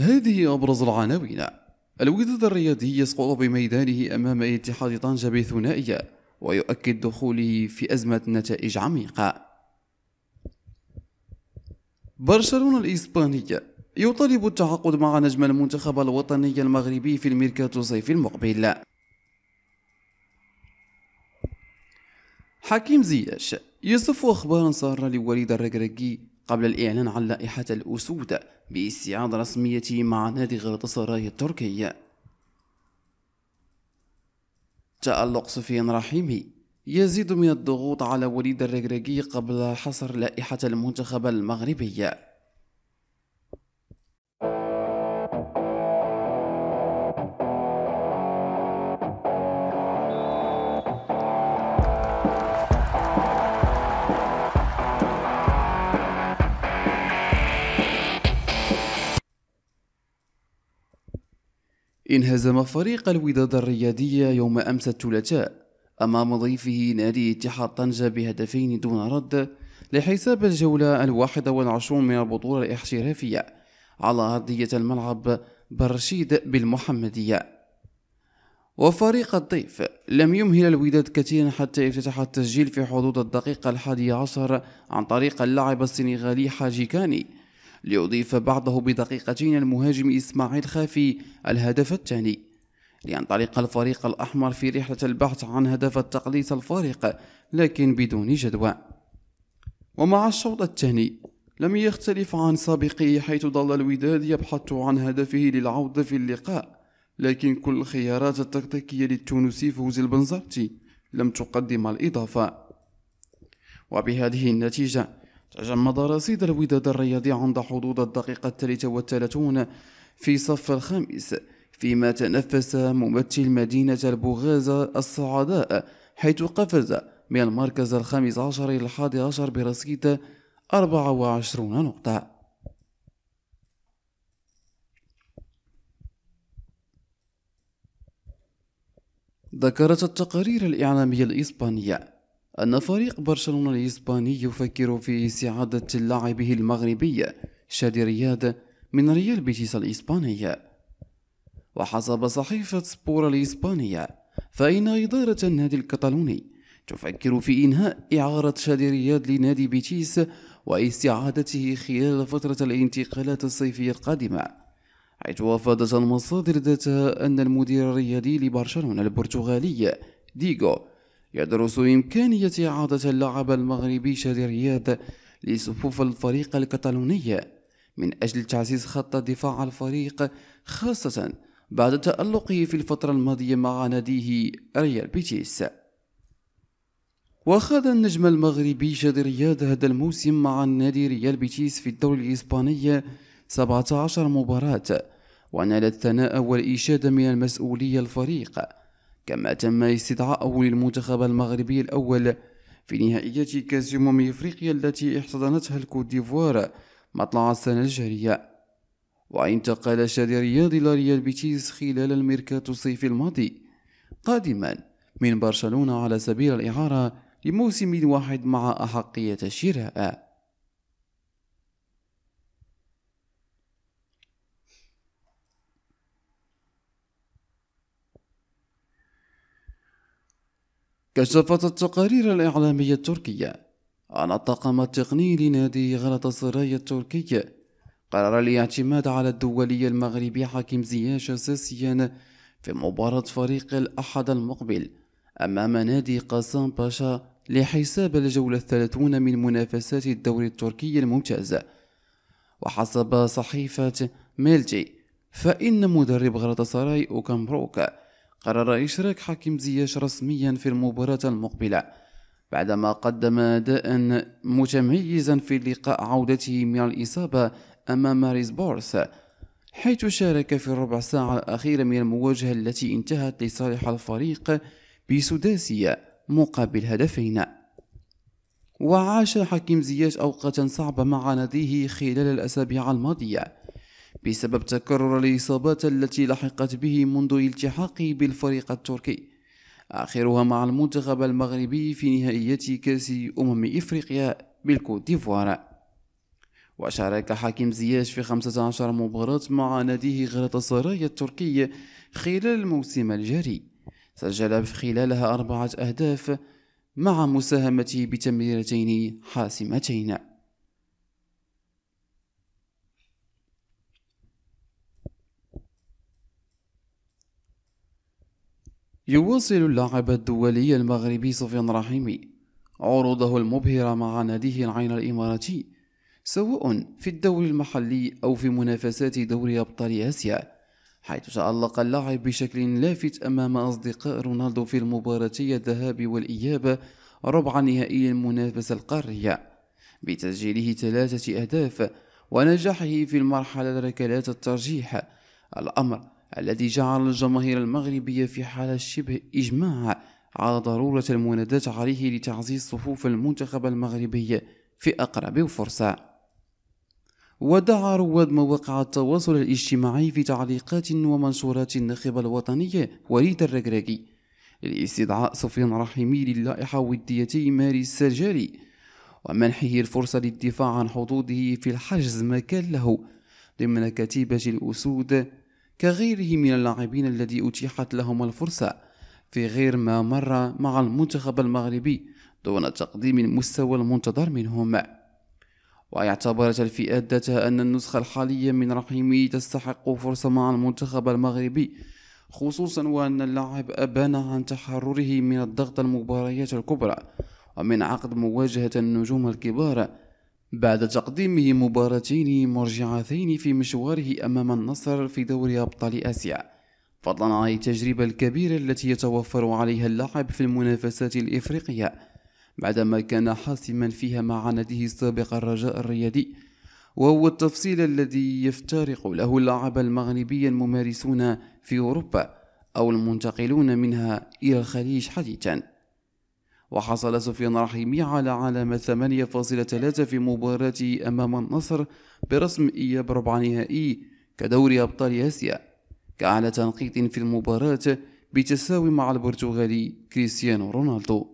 هذه أبرز العناوين الوداد الرياضي يسقط بميدانه أمام اتحاد طنجة بثنائية ويؤكد دخوله في أزمة نتائج عميقة برشلونة الإسبانية يطالب التعاقد مع نجم المنتخب الوطني المغربي في الميركاتو صيف المقبل حكيم زياش يصف أخبارا سارة لوليد الركركي قبل الإعلان عن لائحة الأسود باستعادة رسمية مع نادي غلطسراي التركي تألق سفيان رحيمي يزيد من الضغوط على وليد الرجراجي قبل حصر لائحة المنتخب المغربي انهزم فريق الوداد الرياضية يوم أمس الثلاثاء أمام ضيفه نادي اتحاد طنجة بهدفين دون رد لحساب الجولة الواحدة والعشرون من البطولة الاحترافية على أرضية الملعب برشيد بالمحمدية وفريق الضيف لم يمهل الوداد كثيرا حتى افتتح التسجيل في حدود الدقيقة الحادية عشر عن طريق اللاعب السنغالي حاجي كاني ليضيف بعده بدقيقتين المهاجم إسماعيل خافي الهدف الثاني لينطلق الفريق الأحمر في رحلة البحث عن هدف التقليص الفارق لكن بدون جدوى ومع الشوط الثاني لم يختلف عن سابقه حيث ظل الوداد يبحث عن هدفه للعودة في اللقاء لكن كل الخيارات التكتيكية للتونسي فوز البنزرتي لم تقدم الإضافة وبهذه النتيجة تجمد رصيد الوداد الرياضي عند حدود الدقيقة الثالثة والثلاثون في صف الخامس فيما تنفس ممثل مدينة البوغاز الصعداء حيث قفز من المركز الخامس عشر إلى الحادي عشر برصيد 24 نقطة ذكرت التقارير الإعلامية الإسبانية أن فريق برشلونة الإسباني يفكر في استعادة لاعبه المغربي شادي رياض من ريال بيتيس الإسباني وحسب صحيفة سبورا الإسبانية فإن إدارة النادي الكتالوني تفكر في إنهاء إعارة شادي رياض لنادي بيتيس واستعادته خلال فترة الانتقالات الصيفية القادمة حيث أفادت المصادر ذاتها أن المدير الرياضي لبرشلونة البرتغالي ديغو يدرس إمكانية إعادة اللعب المغربي شادي رياض لصفوف الفريق الكتالوني من أجل تعزيز خط دفاع الفريق خاصة بعد تألقه في الفترة الماضية مع ناديه ريال بيتيس وخاض النجم المغربي شادي رياض هذا الموسم مع النادي ريال بيتيس في الدوري الإسباني 17 مباراة ونال الثناء والإشادة من المسؤولية الفريق كما تم استدعاؤه للمنتخب المغربي الأول في نهائيات كأس أمم إفريقيا التي احتضنتها الكوت ديفوار مطلع السنة الجارية وانتقل شادي رياض إلى ريال بيتيس خلال الميركاتو الصيفي الماضي قادما من برشلونة على سبيل الإعارة لموسم واحد مع أحقية الشراء كشفت التقارير الإعلامية التركية أن الطاقم التقني لنادي غلط السرايا التركي قرر الاعتماد على الدولي المغربي حكيم زياش أساسيا في مباراة فريق الأحد المقبل أمام نادي قاسم باشا لحساب الجولة الثلاثون من منافسات الدوري التركي الممتاز وحسب صحيفة ميلجي فإن مدرب غلطة سراي أوكامبروك قرر إشراك حكيم زياش رسميا في المباراة المقبلة بعدما قدم أداء متميزا في لقاء عودته من الإصابة أمام ماريس بورس حيث شارك في الربع ساعة الأخيرة من المواجهة التي انتهت لصالح الفريق بسداسية مقابل هدفين وعاش حكيم زياش أوقاتا صعبة مع ناديه خلال الأسابيع الماضية بسبب تكرر الإصابات التي لحقت به منذ التحاقه بالفريق التركي آخرها مع المنتخب المغربي في نهائية كأس أمم إفريقيا بالكوت ديفوار وشارك حكيم زياش في 15 مباراة مع ناديه غلطسراي التركي خلال الموسم الجاري سجل خلالها أربعة أهداف مع مساهمته بتمريرتين حاسمتين يواصل اللاعب الدولي المغربي سفيان رحيمي عروضه المبهرة مع ناديه العين الإماراتي سواء في الدوري المحلي أو في منافسات دوري أبطال آسيا حيث تألق اللاعب بشكل لافت أمام أصدقاء رونالدو في المباراتي الذهاب والإياب ربع نهائي المنافسة القارية بتسجيله ثلاثة أهداف ونجاحه في المرحلة ركلات الترجيح الأمر الذي جعل الجماهير المغربية في حالة شبه إجماع على ضرورة المناداة عليه لتعزيز صفوف المنتخب المغربي في أقرب فرصة ودعا رواد مواقع التواصل الاجتماعي في تعليقات ومنشورات الناخب الوطني وليد الركراكي لاستدعاء سفيان رحيمي للائحة وديتي مارس الجاري ومنحه الفرصة للدفاع عن حظوظه في الحجز مكان له ضمن كتيبة الأسود كغيره من اللاعبين الذي أتيحت لهم الفرصة في غير ما مر مع المنتخب المغربي دون تقديم المستوى المنتظر منهم واعتبرت الفئات ذاتها أن النسخة الحالية من رحيمي تستحق فرصة مع المنتخب المغربي خصوصا وأن اللاعب أبان عن تحرره من الضغط المباريات الكبرى ومن عقد مواجهة النجوم الكبار بعد تقديمه مباراتين مرجعتين في مشواره أمام النصر في دوري أبطال آسيا فضلا عن التجربة الكبيرة التي يتوفر عليها اللاعب في المنافسات الإفريقية بعدما كان حاسما فيها مع ناديه السابق الرجاء الريادي وهو التفصيل الذي يفترق له اللاعب المغربي الممارسون في أوروبا أو المنتقلون منها إلى الخليج حديثا وحصل سفيان رحيمي على علامة 8.3 في مباراة أمام النصر برسم إياب ربع نهائي كدوري أبطال آسيا كأعلى تنقيط في المباراة بتساوي مع البرتغالي كريستيانو رونالدو